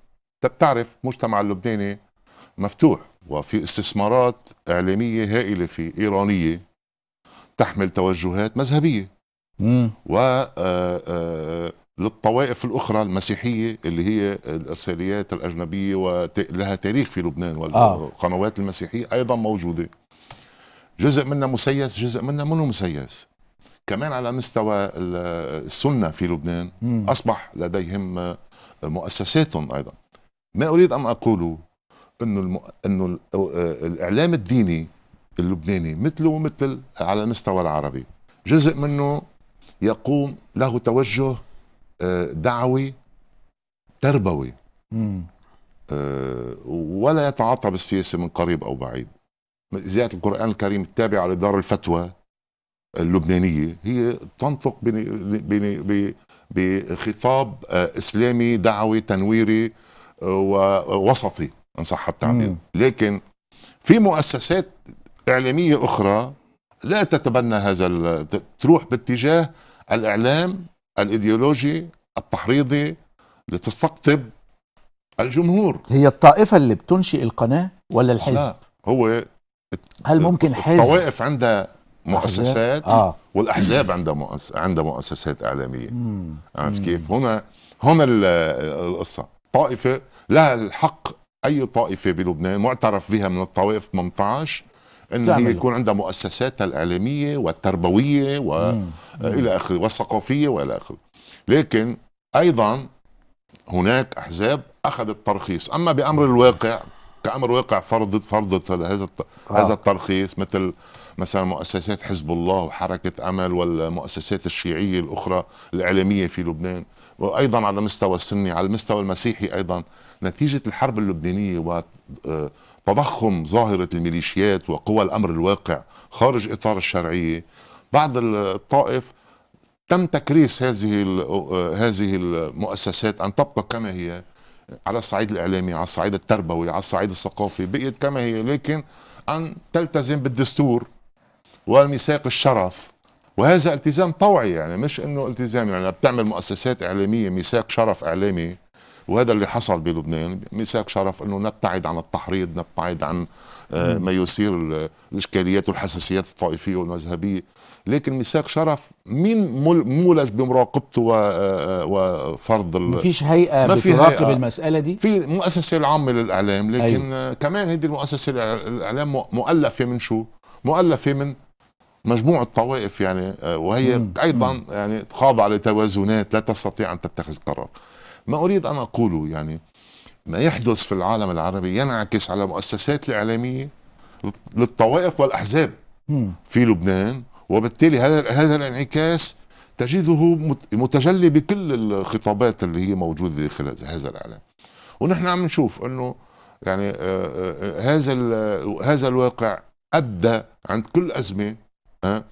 بتعرف مجتمع اللبناني مفتوح وفي استثمارات إعلامية هائلة في إيرانية تحمل توجهات مذهبية مم. و آه، آه، للطوائف الأخرى المسيحية اللي هي الإرساليات الأجنبية ولها تاريخ في لبنان آه. والقنوات المسيحية أيضا موجودة جزء منها مسيس جزء منها منه مسيس كمان على مستوى السنة في لبنان أصبح لديهم مؤسساتهم أيضا ما أريد أن أقوله أنه, الم... أنه الإعلام الديني اللبناني مثله مثل على المستوى العربي جزء منه يقوم له توجه آه، دعوي تربوي آه، ولا يتعاطى بالسياسة من قريب أو بعيد زيادة القرآن الكريم التابع لدار الفتوى اللبنانيه هي تنطق بخطاب آه، اسلامي دعوي تنويري آه، ووسطي ان صح التعبير لكن في مؤسسات اعلاميه اخرى لا تتبنى هذا تروح باتجاه الاعلام الايديولوجي التحريضي لتستقطب الجمهور هي الطائفه اللي بتنشئ القناه ولا الحزب لا هو هل ممكن حزب الطوائف عندها مؤسسات آه. والاحزاب عندها مؤس... عندها مؤسسات اعلاميه عرفت كيف؟ هنا هنا القصه طائفه لها الحق اي طائفه بلبنان معترف بها من الطوائف 18 ان هي يكون عندها مؤسساتها الاعلاميه والتربويه والى اخره والثقافيه والى اخره لكن ايضا هناك احزاب اخذت ترخيص اما بامر الواقع كامر واقع فرضت فرضت هذا آه. هذا الترخيص مثل مثلا مؤسسات حزب الله وحركة أمل والمؤسسات الشيعية الأخرى الإعلامية في لبنان وأيضا على المستوى السني على المستوى المسيحي أيضا نتيجة الحرب اللبنانية وتضخم ظاهرة الميليشيات وقوى الأمر الواقع خارج إطار الشرعية بعض الطائف تم تكريس هذه هذه المؤسسات ان تبقى كما هي على الصعيد الاعلامي على الصعيد التربوي على الصعيد الثقافي بقيت كما هي لكن ان تلتزم بالدستور وميثاق الشرف وهذا التزام طوعي يعني مش انه التزام يعني بتعمل مؤسسات اعلاميه ميثاق شرف اعلامي وهذا اللي حصل بلبنان ميثاق شرف انه نبتعد عن التحريض نبتعد عن آه، ما يثير الاشكاليات والحساسيات الطائفيه والمذهبيه لكن ميثاق شرف مين مولج بمراقبته آه، وفرض ما فيش هيئه ما في بتراقب هيئة. المساله دي في المؤسسه العامه للاعلام لكن أيوه. كمان هذه المؤسسه الاعلام مؤلفه من شو مؤلفه من مجموعة طوائف يعني آه، وهي مم. أيضا يعني خاضعة لتوازنات لا تستطيع أن تتخذ قرار ما أريد أن أقوله يعني ما يحدث في العالم العربي ينعكس على مؤسسات الإعلامية للطوائف والأحزاب مم. في لبنان وبالتالي هذا هذا الانعكاس تجده متجلي بكل الخطابات اللي هي موجودة داخل هذا الإعلام ونحن عم نشوف أنه يعني آه، آه، هذا هذا الواقع ادى عند كل ازمه آه،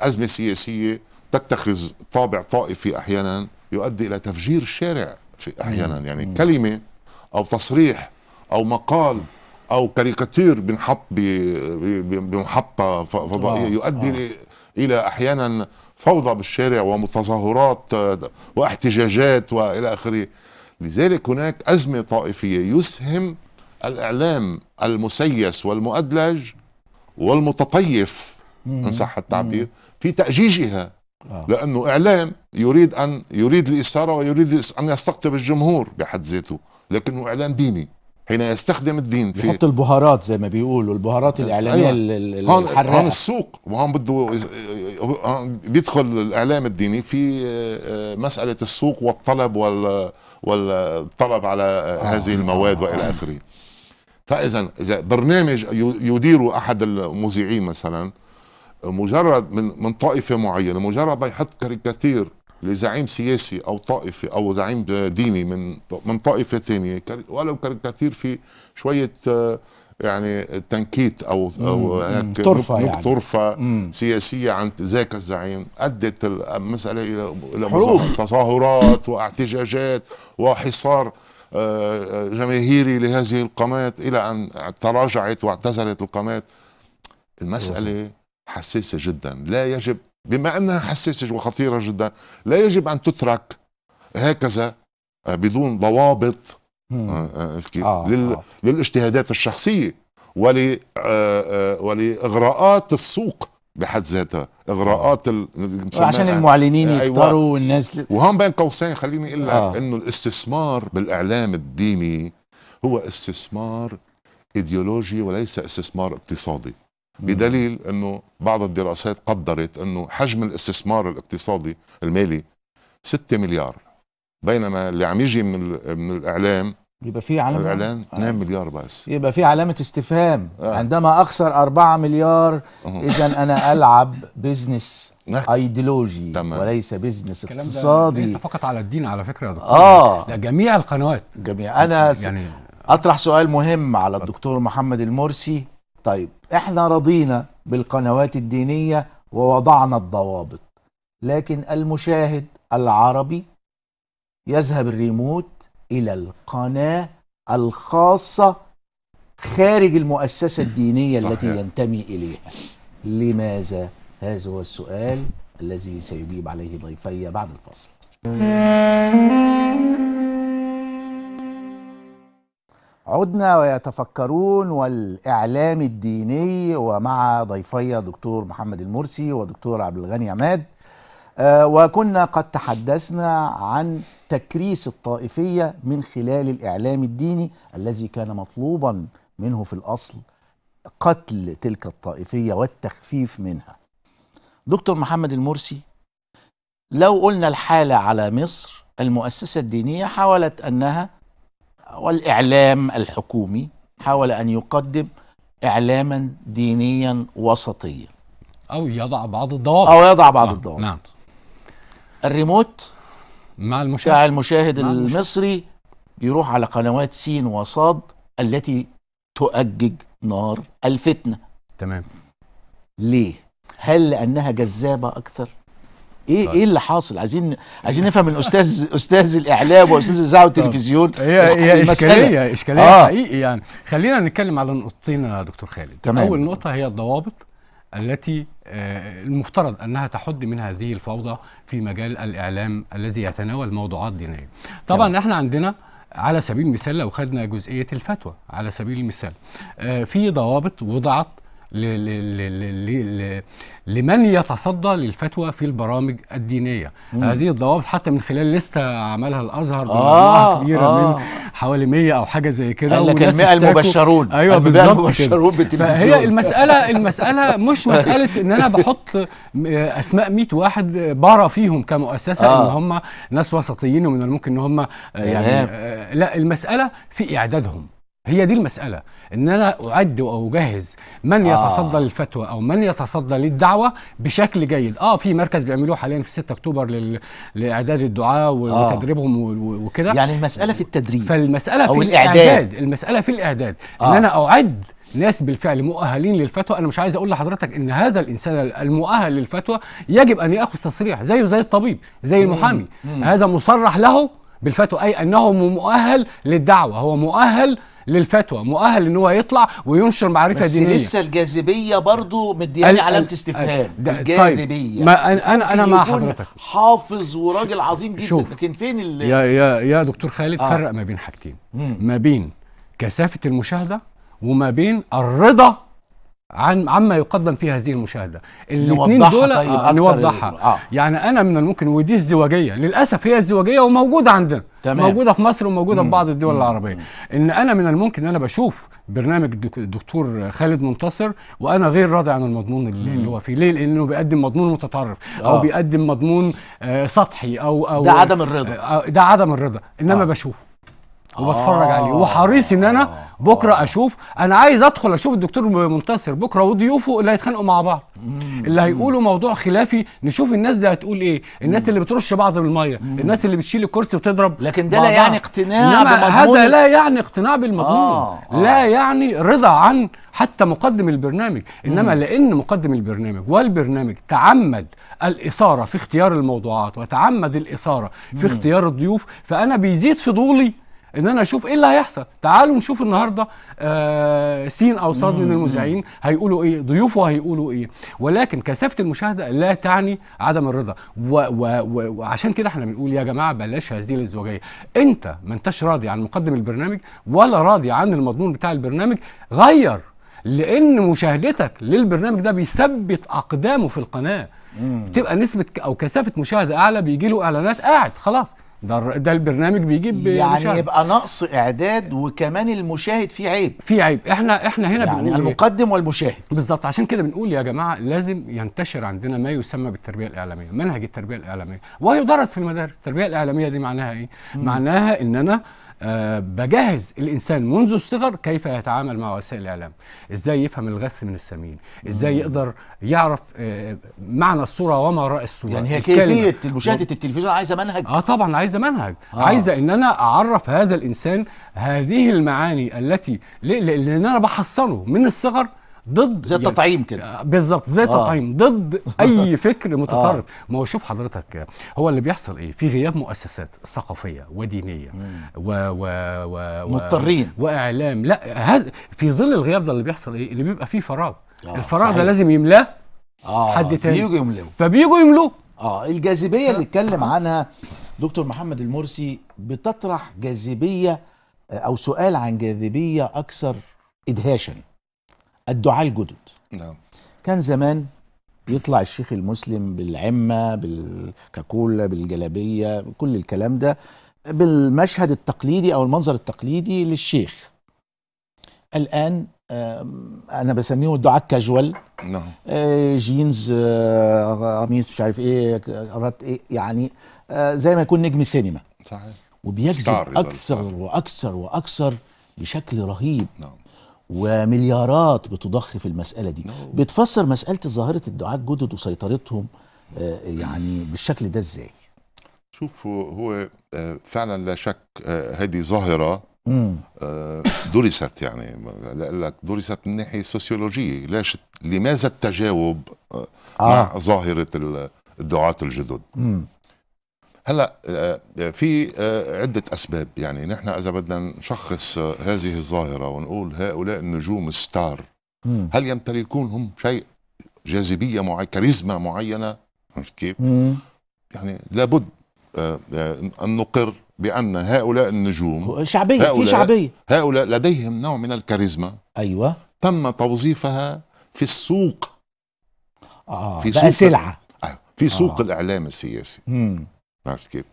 أزمة سياسية تتخذ طابع طائفي أحيانا يؤدي إلى تفجير الشارع في أحيانا يعني كلمة أو تصريح أو مقال أو كاريكاتير بنحط بمحطة فضائية آه، يؤدي آه. إلى أحيانا فوضى بالشارع ومتظاهرات واحتجاجات والى اخره لذلك هناك ازمه طائفيه يسهم الاعلام المسيس والمؤدلج والمتطيف ان صح التعبير في تاجيجها آه. لانه اعلام يريد ان يريد الاثاره ويريد ان يستقطب الجمهور بحد ذاته لكنه اعلام ديني حين يستخدم الدين في يحط البهارات زي ما بيقولوا البهارات أيوة. الاعلاميه أيوة. الحراقه هون السوق وهون بده بيدخل الاعلام الديني في آه، مساله السوق والطلب وال والطلب على آه هذه المواد آه والى اخره فاذا اذا برنامج يديره احد المذيعين مثلا مجرد من من طائفه معينه مجرد ما يحط كاريكاتير لزعيم سياسي او طائفي او زعيم ديني من من طائفه ثانيه ولو كاريكاتير في شويه آه، يعني تنكيت او او طرفه يعني طرفه سياسيه عن ذاك الزعيم ادت المساله الى الى تظاهرات واحتجاجات وحصار آه، آه، جماهيري لهذه القامات الى ان تراجعت واعتزلت القامات المساله حساسة جدا لا يجب بما أنها حساسة وخطيرة جدا لا يجب أن تترك هكذا آه، بدون ضوابط آه، آه، كيف آه لل... آه. للاجتهادات الشخصية ول ولإغراءات السوق بحد ذاتها اغراءات عشان المعلنين يكتروا أيوة. والناس وهون بين قوسين خليني اقول لك آه. انه الاستثمار بالاعلام الديني هو استثمار ايديولوجي وليس استثمار اقتصادي بدليل انه بعض الدراسات قدرت انه حجم الاستثمار الاقتصادي المالي 6 مليار بينما اللي عم يجي من من الاعلام يبقى في علامه الاعلان آه. 2 مليار بس يبقى في علامه استفهام آه. عندما اخسر 4 مليار اذا انا العب بزنس نعم. ايديولوجي وليس بزنس اقتصادي ليس فقط على الدين على فكره يا دكتور اه لا جميع القنوات جميع انا يعني اطرح سؤال مهم على الدكتور محمد المرسي طيب احنا رضينا بالقنوات الدينية ووضعنا الضوابط لكن المشاهد العربي يذهب الريموت إلى القناة الخاصة خارج المؤسسة الدينية صحيح. التي ينتمي إليها لماذا؟ هذا هو السؤال الذي سيجيب عليه ضيفي بعد الفصل عدنا ويتفكرون والإعلام الديني ومع ضيفي دكتور محمد المرسي ودكتور عبد الغني عماد آه، وكنا قد تحدثنا عن تكريس الطائفية من خلال الإعلام الديني الذي كان مطلوبا منه في الأصل قتل تلك الطائفية والتخفيف منها دكتور محمد المرسي لو قلنا الحالة على مصر المؤسسة الدينية حاولت أنها والإعلام الحكومي حاول أن يقدم إعلاما دينيا وسطيا أو يضع بعض الضوابط أو يضع بعض نعم. الضوابط نعم. الريموت مع المشاهد مع المشاهد مع المصري المشاهد. بيروح على قنوات سين وصاد التي تؤجج نار الفتنة تمام ليه؟ هل لأنها جذابة أكثر؟ ايه طيب. ايه اللي حاصل عايزين عايزين نفهم من استاذ استاذ الاعلام واستاذ الاذاعه والتلفزيون طيب. هي هي اشكاليه اشكاليه آه. حقيقي يعني خلينا نتكلم على نقطتين يا دكتور خالد تمام. اول نقطه هي الضوابط التي آه، المفترض انها تحد من هذه الفوضى في مجال الاعلام الذي يتناول موضوعات دينيه طبعا تمام. احنا عندنا على سبيل المثال لو خدنا جزئيه الفتوى على سبيل المثال آه، في ضوابط وضعت لمن يتصدى للفتوى في البرامج الدينيه مم. هذه الضوابط حتى من خلال لسته عملها الازهر آه كبيره آه من حوالي 100 او حاجه زي كده قال لك المئة المبشرون ايوه بالظبط المبشرون بالتلفزيون فهي المساله المساله مش مساله ان انا بحط اسماء 100 واحد بارى فيهم كمؤسسه آه. ان هم ناس وسطيين ومن الممكن ان هم يعني آه لا المساله في اعدادهم هي دي المسألة إن أنا أعد وأجهز من آه. يتصدى آه. للفتوى أو من يتصدى للدعوة بشكل جيد آه في مركز بيعملوه حاليا في 6 أكتوبر لل... لإعداد الدعاة آه. وتدريبهم آه. وكده يعني المسألة في التدريب فالمسألة أو في الإعداد, الإعداد. المسألة في الإعداد آه. إن أنا أعد ناس بالفعل مؤهلين للفتوى انا مش عايز اقول لحضرتك ان هذا الانسان المؤهل للفتوى يجب ان ياخذ تصريح زيه زي الطبيب زي المحامي مم. مم. هذا مصرح له بالفتوى اي انه مؤهل للدعوه هو مؤهل للفتوى مؤهل ان هو يطلع وينشر معرفه بس دينيه بس لسه الجاذبيه برضه مدياني علامه استفهام طيب، الجاذبيه طيب. ما انا انا مع حضرتك حافظ وراجل عظيم جدا شوف. لكن فين ال يا يا يا دكتور خالد آه. فرق ما بين حاجتين ما بين كثافه المشاهده وما بين الرضا عن عما يقدم في هذه المشاهده الاثنين دول طيب آه نوضحها آه. يعني انا من الممكن ودي ازدواجيه للاسف هي ازدواجيه وموجوده عندنا تمام. موجوده في مصر وموجوده في بعض الدول مم. العربيه مم. ان انا من الممكن انا بشوف برنامج الدكتور خالد منتصر وانا غير راضي عن المضمون اللي, اللي هو فيه ليه لانه بيقدم مضمون متطرف او آه. بيقدم مضمون آه سطحي او او ده عدم الرضا آه ده عدم الرضا انما آه. بشوفه وبتفرج آه عليه وحريص ان انا بكره اشوف انا عايز ادخل اشوف الدكتور منتصر بكره وضيوفه اللي هيتخانقوا مع بعض اللي هيقولوا موضوع خلافي نشوف الناس دي هتقول ايه الناس اللي بترش بعض بالميه الناس اللي بتشيل الكرسي وتضرب لكن ده لا يعني اقتناع بالمضمون هذا لا يعني اقتناع بالمضمون آه آه لا يعني رضا عن حتى مقدم البرنامج انما لان مقدم البرنامج والبرنامج تعمد الاثاره في اختيار الموضوعات وتعمد الاثاره في اختيار الضيوف فانا بيزيد فضولي ان انا اشوف ايه اللي هيحصل تعالوا نشوف النهارده آه سين او صاد من المذيعين هيقولوا ايه ضيوفه هيقولوا ايه ولكن كثافه المشاهده لا تعني عدم الرضا وعشان كده احنا بنقول يا جماعه بلاش هذه الازدواجيه انت ما انتش راضي عن مقدم البرنامج ولا راضي عن المضمون بتاع البرنامج غير لان مشاهدتك للبرنامج ده بيثبت اقدامه في القناه بتبقى نسبه او كثافه مشاهده اعلى بيجي له اعلانات قاعد خلاص ده ده البرنامج بيجيب يعني مشاهد. يبقى نقص اعداد وكمان المشاهد فيه عيب فيه عيب احنا احنا هنا يعني بنقول إيه؟ المقدم والمشاهد بالظبط عشان كده بنقول يا جماعه لازم ينتشر عندنا ما يسمى بالتربيه الاعلاميه منهج التربيه الاعلاميه ويدرس في المدارس التربيه الاعلاميه دي معناها ايه م. معناها ان انا آه، بجهز الانسان منذ الصغر كيف يتعامل مع وسائل الاعلام ازاي يفهم الغث من السمين ازاي يقدر يعرف آه، معنى الصوره وما وراء الصوره يعني هي كيفيه مشاهده التلفزيون عايزه منهج اه طبعا عايزه منهج آه. عايزه ان انا اعرف هذا الانسان هذه المعاني التي لان انا بحصنه من الصغر ضد زي يعني التطعيم كده بالظبط زي آه. التطعيم آه. ضد اي فكر متطرف آه. ما هو شوف حضرتك هو اللي بيحصل ايه في غياب مؤسسات ثقافيه ودينيه مم. و و و, و مضطرين واعلام لا هذا في ظل الغياب ده اللي بيحصل ايه اللي بيبقى فيه فراغ آه. الفراغ ده لازم يملاه آه. حد تاني بييجوا يملوه فبييجوا يملوه اه الجاذبيه اللي اتكلم آه. عنها دكتور محمد المرسي بتطرح جاذبيه آه، او سؤال عن جاذبيه اكثر ادهاشا الدعاة الجدد نعم كان زمان يطلع الشيخ المسلم بالعمة بالكاكولا بالجلابية كل الكلام ده بالمشهد التقليدي أو المنظر التقليدي للشيخ الآن أنا بسميه الدعاة كاجوال نعم آه، جينز آه، قميص مش عارف إيه إيه يعني آه، زي ما يكون نجم سينما صحيح وبيجذب أكثر وأكثر وأكثر بشكل رهيب نعم ومليارات بتضخ في المسألة دي بتفسر مسألة ظاهرة الدعاة الجدد وسيطرتهم آه، يعني بالشكل ده ازاي شوف هو آه، فعلا لا شك آه، هذه ظاهرة درست يعني لك درست من ناحية سوسيولوجية ليش لماذا التجاوب آه. مع ظاهرة الدعاة الجدد مم. هلا آه، آه، في آه، عده اسباب يعني نحن اذا بدنا نشخص هذه الظاهره ونقول هؤلاء النجوم ستار هل يمتلكون هم شيء جاذبيه معينه كاريزما معينه عرفت كيف؟ يعني لابد ان نقر بان هؤلاء النجوم شعبيه هؤلاء في شعبيه هؤلاء لديهم نوع من الكاريزما ايوه تم توظيفها في السوق اه في بقى سوق سلعه في سوق آه. الاعلام السياسي مم. عرفت كيف؟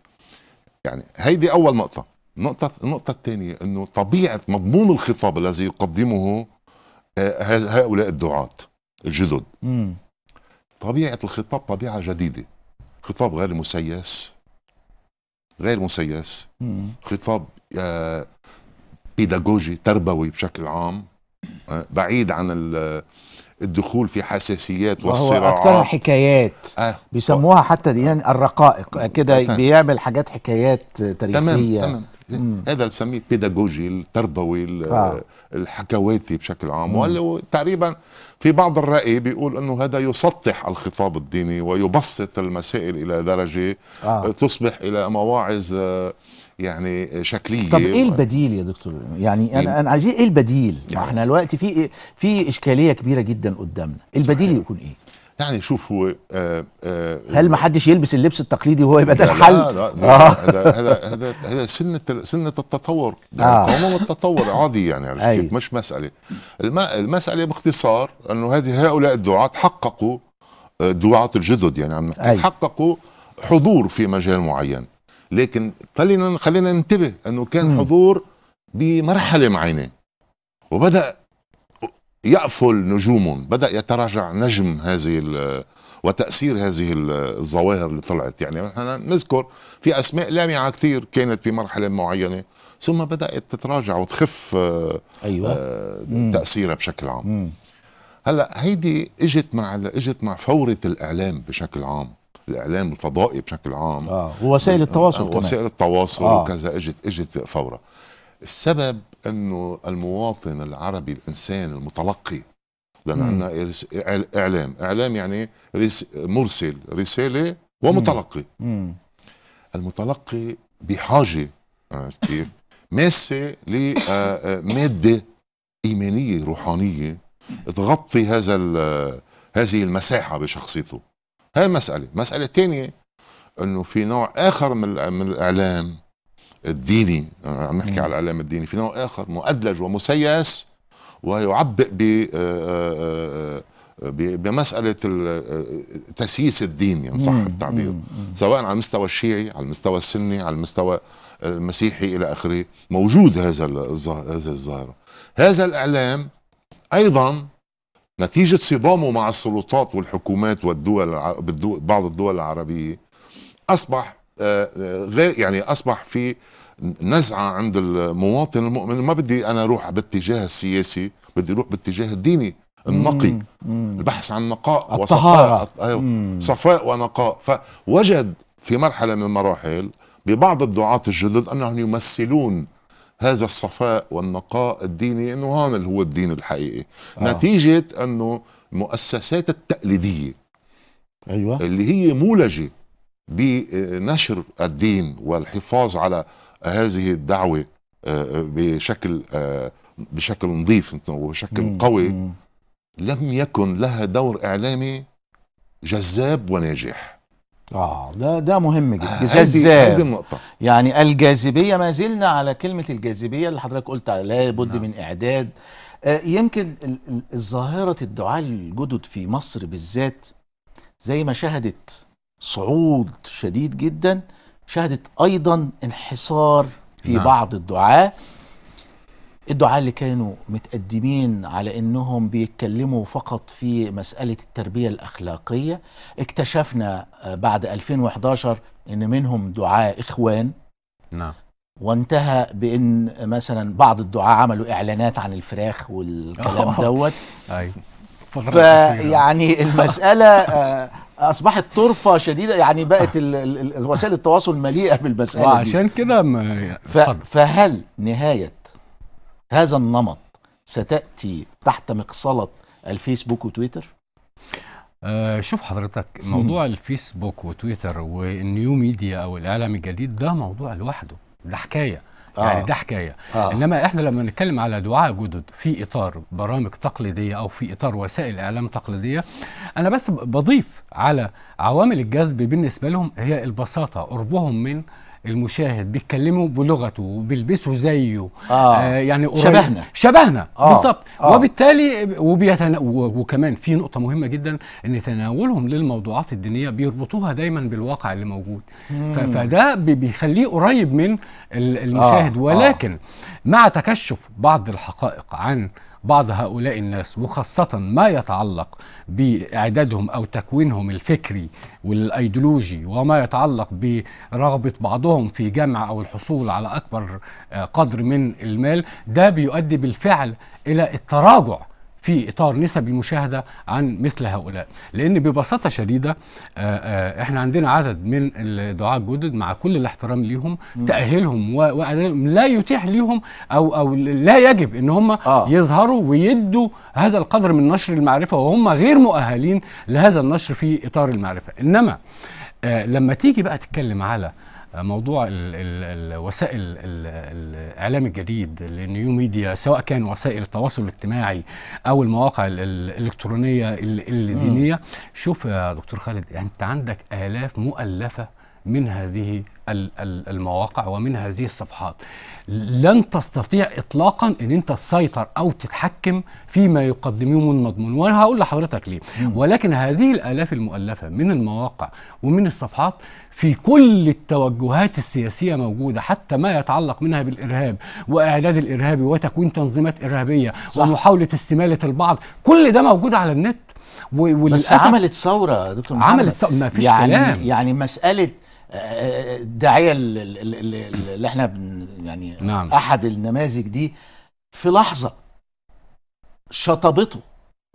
يعني هيدي اول نقطه النقطه النقطه الثانيه انه طبيعه مضمون الخطاب الذي يقدمه آه، هؤلاء الدعاة الجدد طبيعه الخطاب طبيعه جديده خطاب غير مسيس غير مسيس خطاب بيداغوجي آه، تربوي بشكل عام آه، بعيد عن الدخول في حساسيات والصراعات وهو أكثرها حكايات آه. بيسموها حتى ديان إيه الرقائق كده بيعمل حاجات حكايات تاريخية تمام تمام هذا بنسميه بيداغوجي التربوي آه. الحكواتي بشكل عام تقريبا في بعض الرأي بيقول أنه هذا يسطح الخطاب الديني ويبسط المسائل إلى درجة آه. تصبح إلى مواعظ آه، يعني شكليه طب ايه البديل يا دكتور يعني انا إيه؟ انا عايزين ايه البديل يعني. احنا دلوقتي في إيه؟ في اشكاليه كبيره جدا قدامنا البديل صحيح. يكون ايه يعني شوف هو آه آه هل ما حدش يلبس اللبس التقليدي وهو يبقى ده الحل؟ لا لا, لا آه. هذا هذا هذا سنة سنة التطور آه. يعني التطور عادي يعني عرفت كيف مش مسألة المسألة باختصار أنه هذه هؤلاء الدعاة حققوا الدعاة آه، الجدد يعني عم حققوا حضور في مجال معين لكن خلينا خلينا ننتبه أنه كان حضور بمرحلة معينة وبدأ يأفل نجوم بدأ يتراجع نجم هذه وتأثير هذه الظواهر اللي طلعت يعني مثلا نذكر في أسماء لامعة كثير كانت في مرحلة معينة ثم بدأت تتراجع وتخف آه، أيوة. آه، تأثيرها بشكل عام هلا هيدي اجت مع اجت مع فورة الإعلام بشكل عام الإعلام الفضائي بشكل عام اه ووسائل التواصل آه، كمان وسائل التواصل آه. وكذا اجت اجت فورة السبب انه المواطن العربي الانسان المتلقي لان عندنا اعلام اعلام يعني رس مرسل رساله ومتلقي مم. المتلقي بحاجه عرفت كيف ماسه لماده آه، آه، ايمانيه روحانيه تغطي هذا هذه المساحه بشخصيته هاي مساله مساله ثانيه انه في نوع اخر من الاعلام الديني آه، عم نحكي على الاعلام الديني في نوع اخر مؤدلج ومسيس ويعبئ ب آه، آه، بمسألة تسييس الدين إن يعني صح التعبير سواء على المستوى الشيعي على المستوى السني على المستوى المسيحي إلى آخره موجود هذا هذه الظاهرة هذا الإعلام أيضا نتيجة صدامه مع السلطات والحكومات والدول بعض الدول العربية أصبح غير آه، آه، يعني اصبح في نزعه عند المواطن المؤمن ما بدي انا اروح باتجاه السياسي بدي اروح باتجاه الديني النقي البحث عن نقاء وصفاء أيوة. صفاء ونقاء فوجد في مرحله من المراحل ببعض الدعاة الجدد انهم يمثلون هذا الصفاء والنقاء الديني انه هون اللي هو الدين الحقيقي آه. نتيجه انه المؤسسات التقليديه ايوه اللي هي مولجه بنشر الدين والحفاظ على هذه الدعوة آه، بشكل آه، بشكل نظيف وبشكل قوي لم يكن لها دور إعلامي جذاب وناجح اه ده ده مهم جدا آه، جذاب النقطة يعني الجاذبيه ما زلنا على كلمه الجاذبيه اللي حضرتك قلت لا بد نعم. من اعداد آه يمكن ظاهره الدعاء الجدد في مصر بالذات زي ما شهدت صعود شديد جدا شهدت ايضا انحسار في نعم. بعض الدعاه الدعاء اللي كانوا متقدمين على انهم بيتكلموا فقط في مساله التربيه الاخلاقيه اكتشفنا آه، بعد 2011 ان منهم دعاء اخوان نعم وانتهى بان مثلا بعض الدعاء عملوا اعلانات عن الفراخ والكلام دوت فيعني المساله آه، اصبحت طرفه شديده يعني بقت وسائل التواصل مليئه بالمساله دي عشان كده ما فهل نهايه هذا النمط ستاتي تحت مقصله الفيسبوك وتويتر آه شوف حضرتك موضوع الفيسبوك وتويتر والنيو ميديا او الاعلام الجديد ده موضوع لوحده ده حكايه آه. يعني ده حكايه آه. انما احنا لما نتكلم على دعاء جدد في اطار برامج تقليديه او في اطار وسائل اعلام تقليديه انا بس بضيف على عوامل الجذب بالنسبه لهم هي البساطه قربهم من المشاهد بيتكلموا بلغته وبيلبسوا زيه آه. آه يعني شبهنا شبهنا آه. بالظبط آه. وبالتالي وبيتنا وكمان في نقطه مهمه جدا ان تناولهم للموضوعات الدينيه بيربطوها دايما بالواقع اللي موجود مم. فده بيخليه قريب من المشاهد آه. آه. ولكن آه. مع تكشف بعض الحقائق عن بعض هؤلاء الناس وخاصة ما يتعلق بإعدادهم أو تكوينهم الفكري والأيديولوجي وما يتعلق برغبة بعضهم في جمع أو الحصول على أكبر آه، قدر من المال ده بيؤدي بالفعل إلى التراجع في اطار نسب المشاهده عن مثل هؤلاء لان ببساطه شديده آه، آه، احنا عندنا عدد من الدعاه الجدد مع كل الاحترام ليهم تاهيلهم وأدائهم لا يتيح ليهم او او لا يجب ان هم آه. يظهروا ويدوا هذا القدر من نشر المعرفه وهم غير مؤهلين لهذا النشر في اطار المعرفه انما آه، لما تيجي بقى تتكلم على موضوع ال وسائل الاعلام الجديد النيو ميديا سواء كان وسائل التواصل الاجتماعي او المواقع الالكترونيه الدينيه شوف يا دكتور خالد يعني انت عندك الاف مؤلفه من هذه المواقع ومن هذه الصفحات لن تستطيع اطلاقا ان انت تسيطر او تتحكم فيما يقدمه المضمون وانا هقول لحضرتك ليه ولكن هذه الالاف المؤلفه من المواقع ومن الصفحات في كل التوجهات السياسيه موجوده حتى ما يتعلق منها بالارهاب واعداد الارهابي وتكوين تنظيمات ارهابيه صح. ومحاوله استماله البعض كل ده موجود على النت بس عملت ثوره يا دكتور محمد عملت ثوره ما فيش يعني كلام يعني مساله الداعيه اللي احنا يعني نعم. احد النماذج دي في لحظه شطبته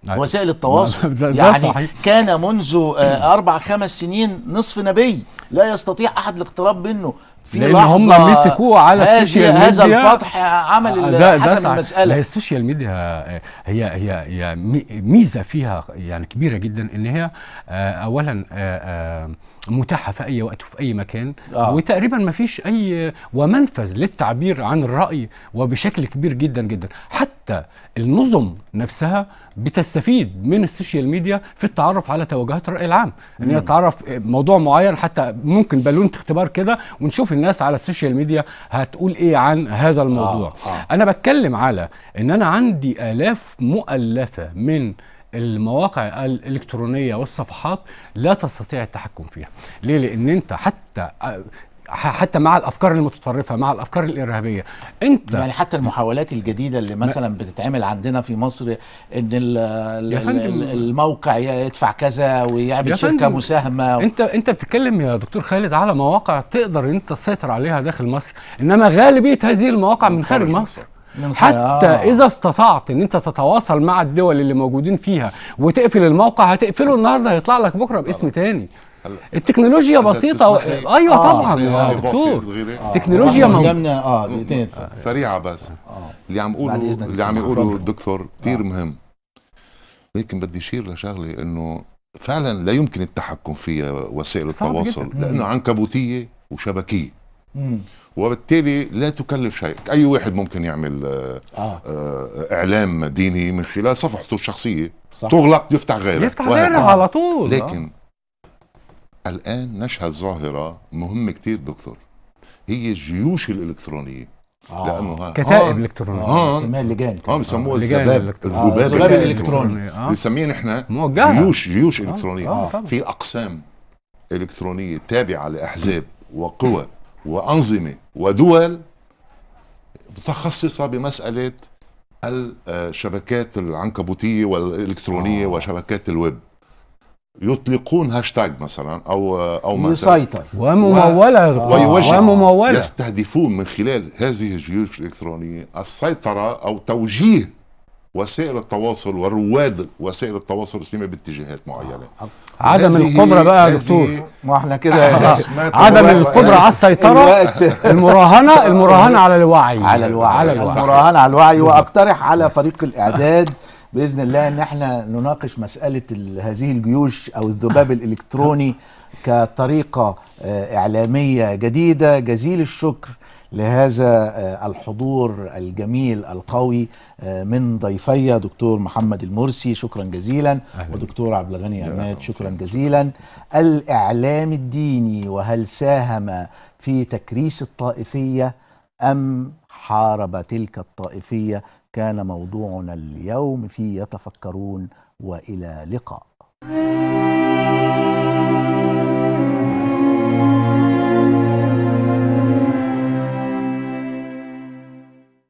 أيوة. وسائل التواصل ده يعني صحيح. كان منذ آه، اربع خمس سنين نصف نبي لا يستطيع احد الاقتراب منه في لان هم مسكوه على آه، السوشيال ميديا هذا الفتح عمل ده حسم ده المساله هي السوشيال ميديا هي هي هي ميزه فيها يعني كبيره جدا ان هي آه، اولا آه، متاحه في اي وقت وفي اي مكان آه. وتقريبا ما فيش اي ومنفذ للتعبير عن الراي وبشكل كبير جدا جدا حتى حتى النظم نفسها بتستفيد من السوشيال ميديا في التعرف على توجهات الراي العام ان هي تعرف موضوع معين حتى ممكن بالونه اختبار كده ونشوف الناس على السوشيال ميديا هتقول ايه عن هذا الموضوع آه. آه. انا بتكلم على ان انا عندي الاف مؤلفه من المواقع الالكترونيه والصفحات لا تستطيع التحكم فيها ليه لان انت حتى حتى مع الافكار المتطرفه مع الافكار الارهابيه انت يعني حتى المحاولات الجديده اللي مثلا بتتعمل عندنا في مصر ان ال يا فندم الموقع يدفع كذا ويعمل شركه مساهمه و... انت انت بتتكلم يا دكتور خالد على مواقع تقدر انت تسيطر عليها داخل مصر انما غالبيه هذه المواقع من خارج مصر, مصر. حتى آه. اذا استطعت ان انت تتواصل مع الدول اللي موجودين فيها وتقفل الموقع هتقفله النهارده هيطلع لك بكره باسم تاني التكنولوجيا بسيطه ايوه آه طبعا يا دكتور تكنولوجيا قدامنا آه،, اه دقيقتين آه، سريعه بس اللي عم يقولوا اللي عم يقولوا الدكتور كثير آه. مهم لكن بدي اشير لشغله انه فعلا لا يمكن التحكم فيها وسائل التواصل لانه عنكبوتيه وشبكيه مم. وبالتالي لا تكلف شيء اي واحد ممكن يعمل آه. اعلام ديني من خلال صفحته الشخصيه صح. تغلق يفتح غيرها يفتح غيرها على طول لكن آه. الآن نشهد ظاهرة مهمة كتير دكتور هي الجيوش الإلكترونية آه. لأنه كتائب إلكترونية هون لجان هون بسموها آه، الذباب آه، الذباب الإلكتروني آه. بنسميه نحن جيوش جيوش إلكترونية آه. آه. في أقسام إلكترونية تابعة لأحزاب وقوى وأنظمة ودول متخصصة بمسألة الشبكات العنكبوتية والإلكترونية آه. وشبكات الويب يطلقون هاشتاج مثلا او او ما يسيطر ومموله و... آه. ويوجه ومموله يستهدفون من خلال هذه الجيوش الالكترونيه السيطره او توجيه وسائل التواصل ورواد وسائل التواصل الاسلامي باتجاهات معينه آه. عدم القدره بقى يا دكتور ما احنا كده عدم القدره على السيطره المراهنه المراهنه على الوعي على الوعي, على الوعي. المراهنه على الوعي واقترح على فريق الاعداد باذن الله ان احنا نناقش مساله هذه الجيوش او الذباب الالكتروني كطريقه آه، اعلاميه جديده جزيل الشكر لهذا آه، الحضور الجميل القوي آه، من ضيفي دكتور محمد المرسي شكرا جزيلا ودكتور عبد الغني عماد شكرا جزيلا الاعلام الديني وهل ساهم في تكريس الطائفيه ام حارب تلك الطائفيه كان موضوعنا اليوم في يتفكرون والى لقاء